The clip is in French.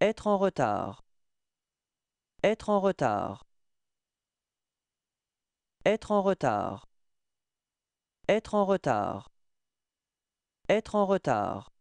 Être en retard. Être en retard. Être en retard. Être en retard. Être en retard.